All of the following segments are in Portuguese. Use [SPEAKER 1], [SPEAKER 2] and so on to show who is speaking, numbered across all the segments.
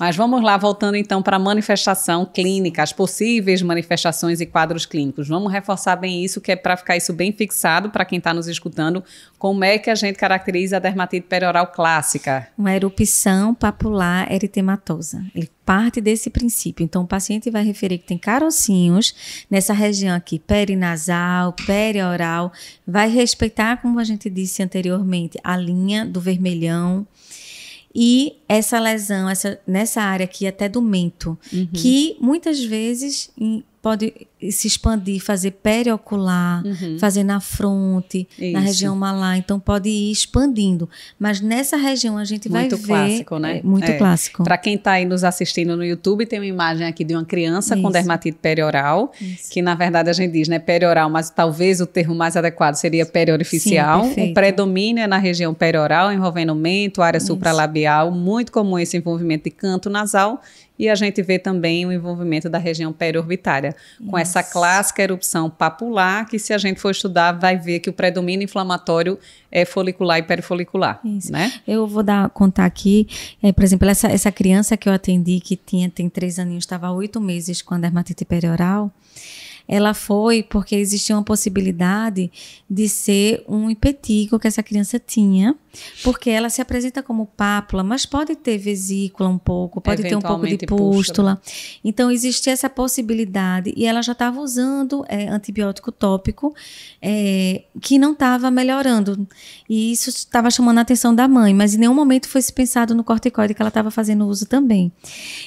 [SPEAKER 1] Mas vamos lá, voltando então para a manifestação clínica, as possíveis manifestações e quadros clínicos. Vamos reforçar bem isso, que é para ficar isso bem fixado para quem está nos escutando, como é que a gente caracteriza a dermatite perioral clássica.
[SPEAKER 2] Uma erupção papular eritematosa. Ele parte desse princípio. Então, o paciente vai referir que tem carocinhos nessa região aqui, perinasal, perioral. Vai respeitar, como a gente disse anteriormente, a linha do vermelhão e essa lesão essa, nessa área aqui até do mento, uhum. que muitas vezes em, pode se expandir, fazer periocular, uhum. fazer na fronte, Isso. na região malar.
[SPEAKER 1] Então pode ir expandindo. Mas nessa região a gente muito vai clássico, Né? É, muito é. clássico, Para quem está aí nos assistindo no YouTube, tem uma imagem aqui de uma criança Isso. com dermatite perioral, Isso. que na verdade a gente diz, né, perioral, mas talvez o termo mais adequado seria periorificial. Sim, o predomínio é na região perioral, envolvendo mento, área supralabial, muito comum esse envolvimento de canto nasal e a gente vê também o envolvimento da região periorbitária, Nossa. com essa clássica erupção papular, que se a gente for estudar, vai ver que o predomínio inflamatório é folicular e perifolicular. Isso. Né?
[SPEAKER 2] Eu vou dar, contar aqui, é, por exemplo, essa, essa criança que eu atendi, que tinha tem três aninhos, estava oito meses com a dermatite perioral ela foi porque existia uma possibilidade de ser um impetigo que essa criança tinha porque ela se apresenta como pápula, mas pode ter vesícula um pouco, pode ter um pouco de pústula. pústula. Né? Então, existe essa possibilidade. E ela já estava usando é, antibiótico tópico é, que não estava melhorando. E isso estava chamando a atenção da mãe, mas em nenhum momento foi se pensado no corticoide que ela estava fazendo uso também.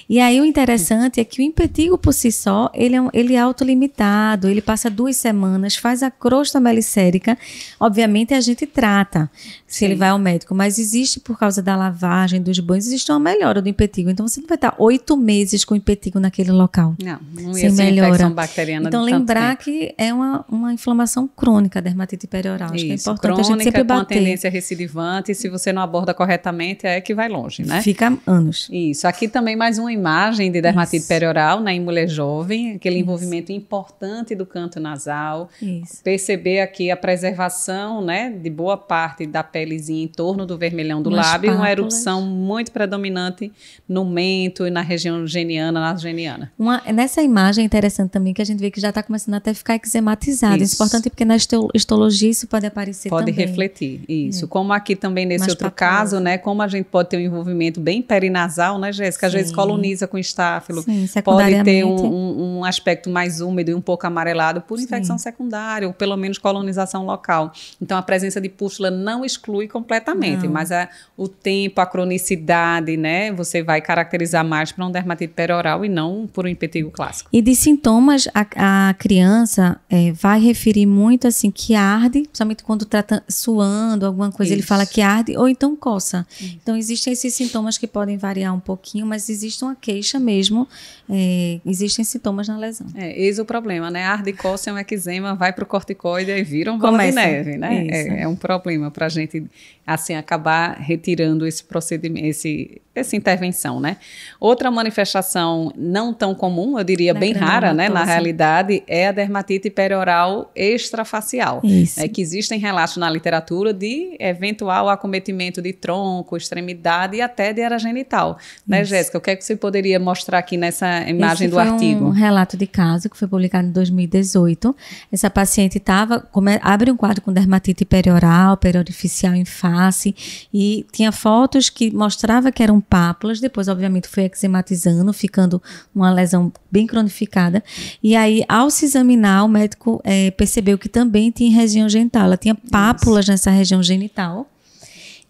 [SPEAKER 2] E aí o interessante é que o impetigo por si só, ele é, ele é autolimitado, ele passa duas semanas, faz a crosta melicérica. Obviamente a gente trata. Se Sim. ele vai ao médico, mas existe por causa da lavagem, dos banhos, existe uma melhora do impetigo. Então você não vai estar oito meses com impetigo naquele local. Não, não sem melhora. bacteriana Então lembrar que é uma, uma inflamação crônica da dermatite perioral. Acho Isso, que é importante crônica, a gente sempre bater. com tendência
[SPEAKER 1] recidivante, e se você não aborda corretamente é que vai longe, né? Fica anos. Isso. Aqui também mais uma imagem de dermatite Isso. perioral, né, em mulher jovem, aquele Isso. envolvimento importante do canto nasal. Isso. Perceber aqui a preservação, né, de boa parte da pelezinha em torno do vermelhão do lábio, pápulas. uma erupção muito predominante no mento e na região geniana, na geniana.
[SPEAKER 2] Uma, nessa imagem é interessante também que a gente vê que já está começando até a ficar ixematizado. Isso. isso é importante porque na histologia isso pode aparecer pode também. Pode
[SPEAKER 1] refletir, isso. É. Como aqui também nesse Mas outro caso, né, como a gente pode ter um envolvimento bem perinasal, né, Jéssica? Às vezes coloniza com estáfilo, Sim, pode ter um, um, um, aspecto mais úmido e um pouco amarelado por infecção Sim. secundária ou pelo menos colonização local. Então a presença de pústula não exclui completamente completamente, não. mas a, o tempo, a cronicidade, né? Você vai caracterizar mais para um dermatite peroral e não por um impetigo clássico.
[SPEAKER 2] E de sintomas, a, a criança é, vai referir muito assim que arde, principalmente quando trata tá suando, alguma coisa, Isso. ele fala que arde, ou então coça. Isso. Então existem esses sintomas que podem variar um pouquinho,
[SPEAKER 1] mas existe uma queixa mesmo, é, existem sintomas na lesão. É, esse é o problema, né? Arde, coça é um eczema, vai para o corticoide e vira um bola de neve, né? É, é, um problema para a gente assim acabar retirando esse procedimento, esse, essa intervenção, né? Outra manifestação não tão comum, eu diria bem rara, né, na realidade, é a dermatite perioral extrafacial. Né, Isso. É que existem relatos na literatura de eventual acometimento de tronco, extremidade e até de era genital. Né, Isso. Né, Jéssica? O que é que você poderia mostrar aqui nessa imagem Esse do foi artigo? um
[SPEAKER 2] relato de caso que foi publicado em 2018. Essa paciente estava, abre um quadro com dermatite perioral, periodificial em face e tinha fotos que mostrava que era um pápulas, depois, obviamente, foi eczematizando, ficando uma lesão bem cronificada. E aí, ao se examinar, o médico é, percebeu que também tinha região genital. Ela tinha pápulas Isso. nessa região genital,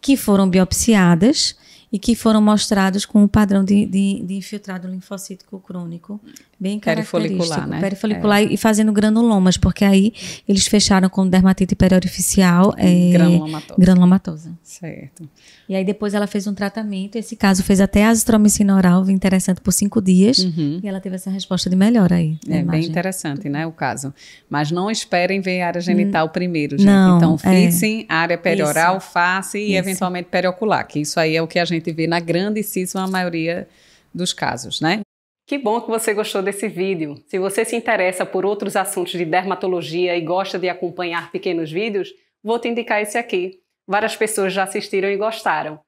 [SPEAKER 2] que foram biopsiadas e que foram mostrados com o um padrão de, de, de, infiltrado linfocítico crônico bem característico, né? perifolicular é. e fazendo granulomas, porque aí eles fecharam com dermatite periorificial é, granulomatosa. granulomatosa.
[SPEAKER 1] Certo.
[SPEAKER 2] E aí depois ela fez um tratamento, esse caso fez até azitromicina oral, interessante, por cinco dias, uhum. e ela teve essa resposta de melhora aí. É imagem. bem
[SPEAKER 1] interessante, né, o caso. Mas não esperem ver a área genital hum. primeiro, gente. Não, então é. fixem é. área perioral, isso. face e isso. eventualmente periocular, que isso aí é o que a gente gente vê na grandíssima maioria dos casos, né? Que bom que você gostou desse vídeo. Se você se interessa por outros assuntos de dermatologia e gosta de acompanhar pequenos vídeos, vou te indicar esse aqui. Várias pessoas já assistiram e gostaram.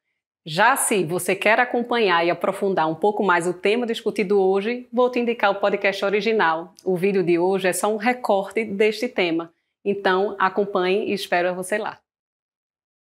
[SPEAKER 1] Já se você quer acompanhar e aprofundar um pouco mais o tema discutido hoje, vou te indicar o podcast original. O vídeo de hoje é só um recorte deste tema. Então, acompanhe e espero você lá.